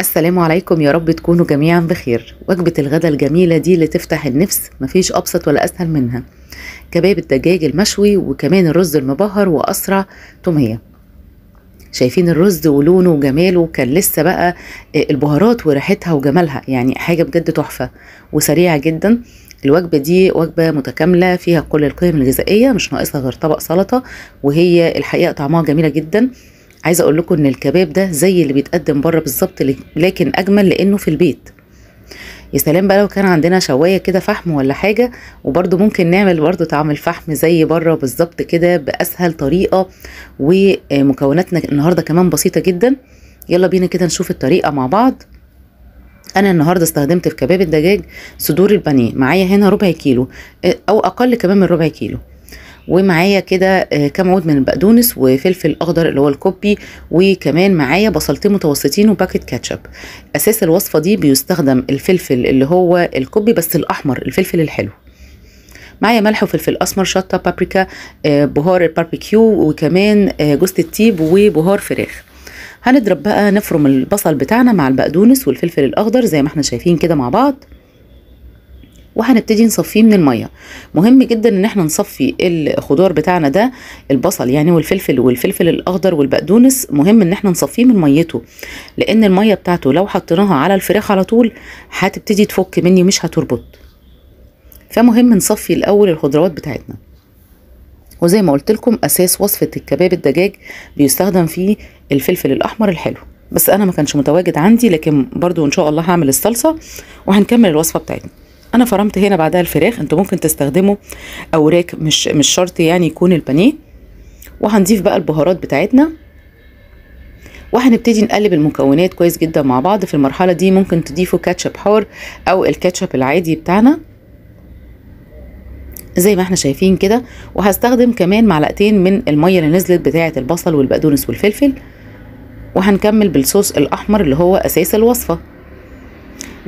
السلام عليكم يا رب تكونوا جميعا بخير وجبة الغداء الجميلة دي اللي تفتح النفس مفيش أبسط ولا أسهل منها كباب الدجاج المشوي وكمان الرز المبهر وأسرع تومية شايفين الرز ولونه وجماله كان لسه بقى آه، البهارات وريحتها وجمالها يعني حاجة بجد تحفة وسريعة جدا الوجبة دي وجبة متكاملة فيها كل القيم الغذائية مش ناقصها غير طبق سلطة وهي الحقيقة طعمها جميلة جدا عايزه اقول لكم ان الكباب ده زي اللي بيتقدم بره بالظبط لكن اجمل لانه في البيت يا سلام بقى لو كان عندنا شوايه كده فحم ولا حاجه وبرده ممكن نعمل برده طعم الفحم زي بره بالظبط كده باسهل طريقه ومكوناتنا النهارده كمان بسيطه جدا يلا بينا كده نشوف الطريقه مع بعض انا النهارده استخدمت في كباب الدجاج صدور البانيه معايا هنا ربع كيلو او اقل كمان من ربع كيلو ومعايا كده آه، كام عود من البقدونس وفلفل اخضر اللي هو الكوبي وكمان معايا بصلتين متوسطين وباكت كاتشب اساس الوصفه دي بيستخدم الفلفل اللي هو الكوبي بس الاحمر الفلفل الحلو معايا ملح وفلفل اسمر شطه بابريكا آه، بهار الباربيكيو وكمان آه، جوز التيب وبهار فراخ هنضرب بقى نفرم البصل بتاعنا مع البقدونس والفلفل الاخضر زي ما احنا شايفين كده مع بعض وهنبتدي نصفيه من الميه مهم جدا ان احنا نصفي الخضار بتاعنا ده البصل يعني والفلفل والفلفل الاخضر والبقدونس مهم ان احنا نصفيه من ميته لان الميه بتاعته لو حطيناها على الفراخ على طول هتبتدي تفك مني مش هتربط فمهم نصفي الاول الخضروات بتاعتنا وزي ما قلت لكم اساس وصفه الكباب الدجاج بيستخدم فيه الفلفل الاحمر الحلو بس انا ما كانش متواجد عندي لكن برضو ان شاء الله هعمل الصلصه وهنكمل الوصفه بتاعتنا انا فرمت هنا بعدها الفراخ انتوا ممكن تستخدموا اوراق مش مش شرط يعني يكون البانيه وهنضيف بقى البهارات بتاعتنا وهنبتدي نقلب المكونات كويس جدا مع بعض في المرحله دي ممكن تضيفوا كاتشب حار او الكاتشب العادي بتاعنا زي ما احنا شايفين كده وهستخدم كمان معلقتين من الميه اللي نزلت بتاعه البصل والبقدونس والفلفل وهنكمل بالصوص الاحمر اللي هو اساس الوصفه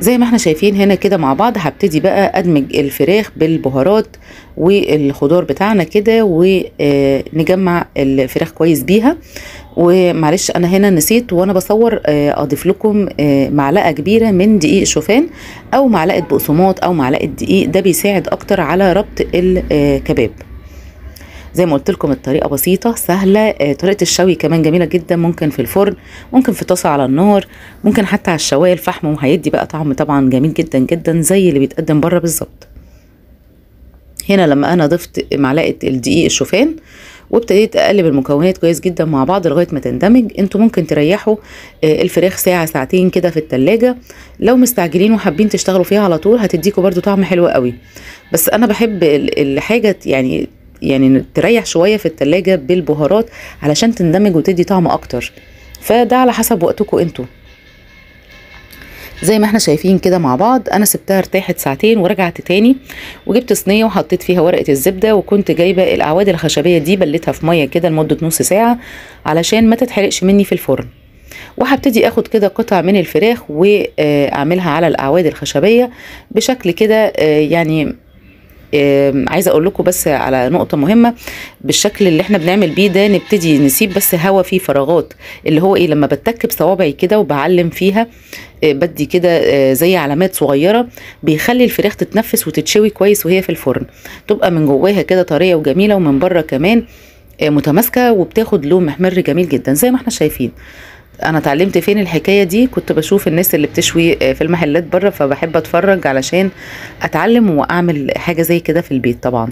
زي ما احنا شايفين هنا كده مع بعض هبتدي بقى ادمج الفراخ بالبهارات والخضار بتاعنا كده ونجمع آه، الفراخ كويس بيها ومعلش انا هنا نسيت وانا بصور آه، اضيف لكم آه، معلقه كبيره من دقيق شوفان او معلقه بقسماط او معلقه دقيق ده بيساعد اكتر على ربط الكباب زي ما قلت لكم الطريقه بسيطه سهله آه، طريقه الشوي كمان جميله جدا ممكن في الفرن ممكن في طاسه على النار ممكن حتى على الشوايه الفحم وهيدي بقى طعم طبعا جميل جدا جدا زي اللي بيتقدم بره بالظبط هنا لما انا ضفت معلقه الدقيق الشوفان وابتديت اقلب المكونات كويس جدا مع بعض لغايه ما تندمج انتوا ممكن تريحوا آه، الفراخ ساعه ساعتين كده في التلاجة لو مستعجلين وحابين تشتغلوا فيها على طول هتديكوا برده طعم حلو قوي بس انا بحب الحاجه يعني يعني تريح شويه في التلاجة بالبهارات علشان تندمج وتدي طعم اكتر فده على حسب وقتكم انتوا زي ما احنا شايفين كده مع بعض انا سبتها ارتاحت ساعتين ورجعت تاني وجبت صينيه وحطيت فيها ورقه الزبده وكنت جايبه الاعواد الخشبيه دي بلتها في ميه كده لمده نص ساعه علشان ما تتحرقش مني في الفرن وهبتدي اخد كده قطع من الفراخ واعملها على الاعواد الخشبيه بشكل كده آه، يعني عايزه اقول لكم بس على نقطه مهمه بالشكل اللي احنا بنعمل بيه ده نبتدي نسيب بس هوا فيه فراغات اللي هو ايه لما بتك بصوابعي كده وبعلم فيها آه، بدي كده آه، زي علامات صغيره بيخلي الفراخ تتنفس وتتشوي كويس وهي في الفرن تبقى من جواها كده طريه وجميله ومن بره كمان آه، متماسكه وبتاخد لون محمر جميل جدا زي ما احنا شايفين انا اتعلمت فين الحكايه دي كنت بشوف الناس اللي بتشوي آه، في المحلات بره فبحب اتفرج علشان اتعلم واعمل حاجه زي كده في البيت طبعا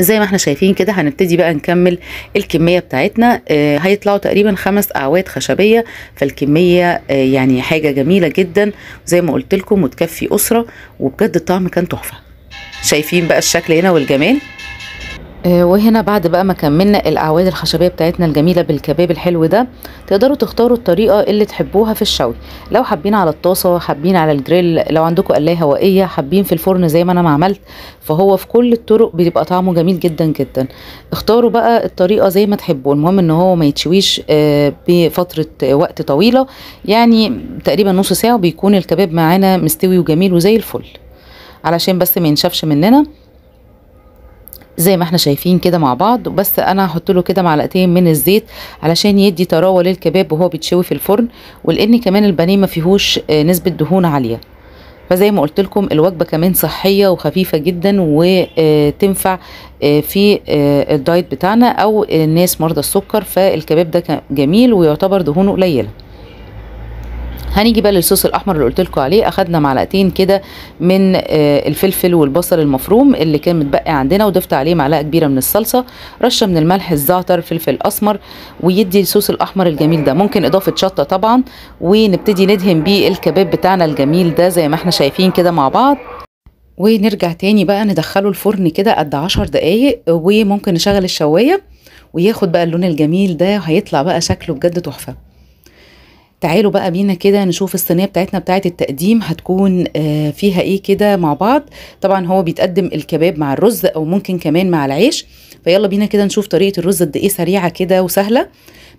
زي ما احنا شايفين كده هنبتدي بقى نكمل الكميه بتاعتنا اه هيطلعوا تقريبا خمس اعواد خشبيه فالكميه اه يعني حاجه جميله جدا زي ما قلت لكم وتكفي اسره وبجد الطعم كان تحفه شايفين بقى الشكل هنا والجمال آه، وهنا بعد بقى ما كملنا الاعواد الخشبيه بتاعتنا الجميله بالكباب الحلو ده تقدروا تختاروا الطريقه اللي تحبوها في الشوي لو حابين على الطاسه حابين على الجريل لو عندكم قلايه هوائيه حابين في الفرن زي ما انا ما عملت فهو في كل الطرق بيبقى طعمه جميل جدا جدا اختاروا بقى الطريقه زي ما تحبوا المهم ان هو ما يتشويش آه، بفتره وقت طويله يعني تقريبا نص ساعه وبيكون الكباب معانا مستوي وجميل وزي الفل علشان بس ما ينشفش مننا زي ما احنا شايفين كده مع بعض بس انا هحط له كده معلقتين من الزيت علشان يدي طراوه للكباب وهو بيتشوي في الفرن ولان كمان البانيه ما فيهوش آه، نسبه دهون عاليه فزي ما قلت لكم الوجبه كمان صحيه وخفيفه جدا وتنفع آه، آه، في الدايت بتاعنا او الناس مرضى السكر فالكباب ده جميل ويعتبر دهونه قليله هنيجي بقى للصوص الاحمر اللي قلت لكم عليه اخدنا معلقتين كده من آه، الفلفل والبصل المفروم اللي كان متبقي عندنا وضفت عليه معلقه كبيره من الصلصه رشه من الملح الزعتر فلفل اسمر ويدي الصوص الاحمر الجميل ده ممكن اضافه شطه طبعا ونبتدي ندهن بيه الكباب بتاعنا الجميل ده زي ما احنا شايفين كده مع بعض ونرجع تاني بقى ندخله الفرن كده قد عشر دقايق وممكن نشغل الشوايه وياخد بقى اللون الجميل ده وهيطلع بقى شكله بجد تحفه تعالوا بقى بينا كده نشوف الصينيه بتاعتنا بتاعه التقديم هتكون آه، فيها ايه كده مع بعض طبعا هو بيتقدم الكباب مع الرز او ممكن كمان مع العيش فيلا بينا كده نشوف طريقه الرز قد ايه سريعه كده وسهله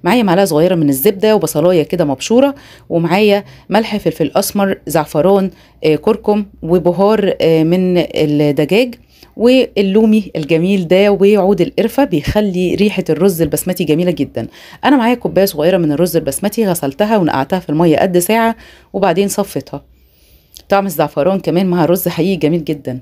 معايا معلقه صغيره من الزبده وبصلايه كده مبشوره ومعايا ملح فلفل اسمر زعفران آه، كركم وبهار آه، من الدجاج واللومي الجميل ده وعود القرفه بيخلي ريحه الرز البسمتي جميله جدا انا معايا كوبايه صغيره من الرز البسمتي غسلتها ونقعتها في الميه قد ساعه وبعدين صفيتها طعم الزعفران كمان مع الرز حقيقي جميل جدا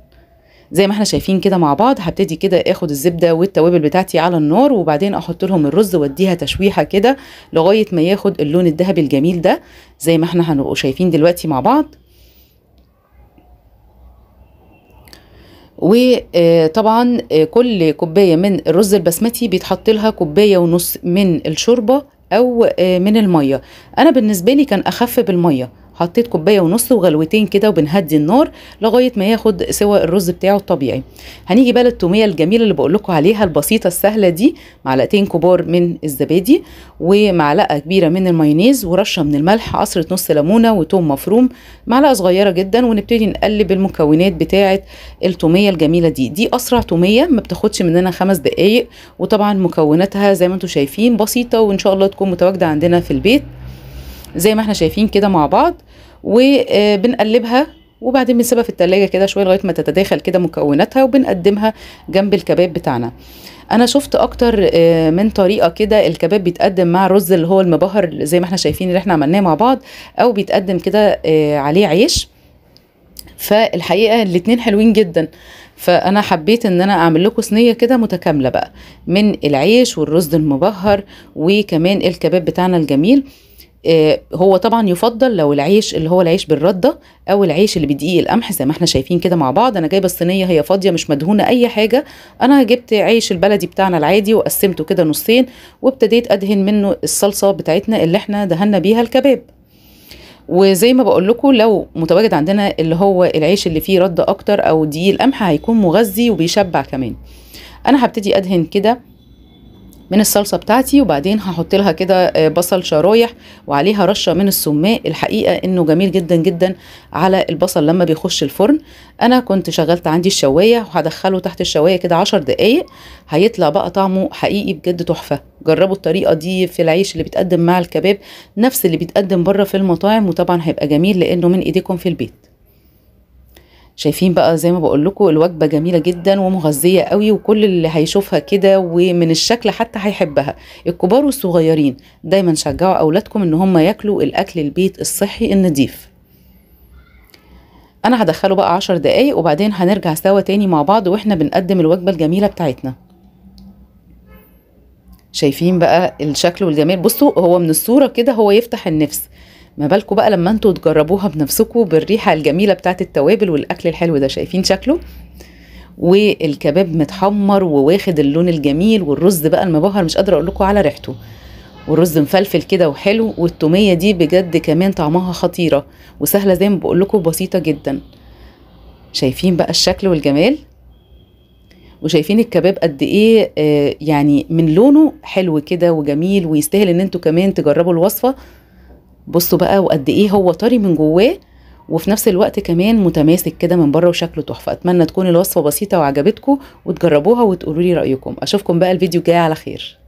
زي ما احنا شايفين كده مع بعض هبتدي كده اخد الزبده والتوابل بتاعتي على النار وبعدين احط لهم الرز واديها تشويحه كده لغايه ما ياخد اللون الذهبي الجميل ده زي ما احنا هنبقوا شايفين دلوقتي مع بعض وطبعا آه، كل كوباية من الرز البسمتي بيتحط لها كوباية ونص من الشوربة أو آه، من المية أنا بالنسبة لي كان أخف بالمية حطيت كوبايه ونص وغلوتين كده وبنهدي النار لغايه ما ياخد سوى الرز بتاعه الطبيعي هنيجي بقى للتوميه الجميله اللي بقول عليها البسيطه السهله دي معلقتين كبار من الزبادي ومعلقه كبيره من المايونيز ورشه من الملح عصره نص ليمونه وتوم مفروم معلقه صغيره جدا ونبتدي نقلب المكونات بتاعه التوميه الجميله دي دي اسرع توميه ما بتاخدش مننا خمس دقائق وطبعا مكوناتها زي ما انتم شايفين بسيطه وان شاء الله تكون متواجده عندنا في البيت زي ما احنا شايفين كده مع بعض وبنقلبها وبعدين بنسيبها في التلاجة كده شوية لغاية ما تتداخل كده مكوناتها وبنقدمها جنب الكباب بتاعنا انا شفت اكتر آه، من طريقه كده الكباب بيتقدم مع الرز اللي هو المبهر زي ما احنا شايفين اللي احنا عملناه مع بعض او بيتقدم كده آه، عليه عيش فالحقيقه الاتنين حلوين جدا فانا حبيت ان انا اعمل لكم صينيه كده متكامله بقى من العيش والرز المبهر وكمان الكباب بتاعنا الجميل آه، هو طبعا يفضل لو العيش اللي هو العيش بالرده او العيش اللي بدقيق القمح زي ما احنا شايفين كده مع بعض انا جايبه الصينيه هي فاضيه مش مدهونه اي حاجه انا جبت عيش البلدي بتاعنا العادي وقسمته كده نصين وابتديت ادهن منه الصلصه بتاعتنا اللي احنا دهنا بيها الكباب وزي ما بقول لكم لو متواجد عندنا اللي هو العيش اللي فيه رده اكتر او دقيق القمح هيكون مغذي وبيشبع كمان انا هبتدي ادهن كده من الصلصه بتاعتي وبعدين هحط لها كده آه، بصل شرايح وعليها رشه من السماء الحقيقه انه جميل جدا جدا على البصل لما بيخش الفرن انا كنت شغلت عندي الشوايه وهدخله تحت الشوايه كده 10 دقائق هيطلع بقى طعمه حقيقي بجد تحفه جربوا الطريقه دي في العيش اللي بيتقدم مع الكباب نفس اللي بيتقدم بره في المطاعم وطبعا هيبقى جميل لانه من ايديكم في البيت شايفين بقى زي ما بقول لكم الوجبه جميله جدا ومغذيه قوي وكل اللي هيشوفها كده ومن الشكل حتى هيحبها الكبار والصغيرين دايما شجعوا اولادكم ان هم ياكلوا الاكل البيت الصحي النظيف انا هدخله بقى عشر دقايق وبعدين هنرجع سوا تاني مع بعض واحنا بنقدم الوجبه الجميله بتاعتنا شايفين بقى الشكل والجمال بصوا هو من الصوره كده هو يفتح النفس ما بالكم بقى لما انتوا تجربوها بنفسكم بالريحه الجميله بتاعت التوابل والاكل الحلو ده شايفين شكله والكباب متحمر وواخد اللون الجميل والرز بقى المبهر مش قادره اقول لكم على ريحته والرز مفلفل كده وحلو والتوميه دي بجد كمان طعمها خطيره وسهله زي ما بقول لكم بسيطه جدا شايفين بقى الشكل والجمال وشايفين الكباب قد ايه آه يعني من لونه حلو كده وجميل ويستاهل ان انتوا كمان تجربوا الوصفه بصوا بقى وقد ايه هو طري من جواه وفي نفس الوقت كمان متماسك كده من بره وشكله تحفه اتمنى تكون الوصفه بسيطه وعجبتكم وتجربوها وتقولوا لي رايكم اشوفكم بقى الفيديو الجاي على خير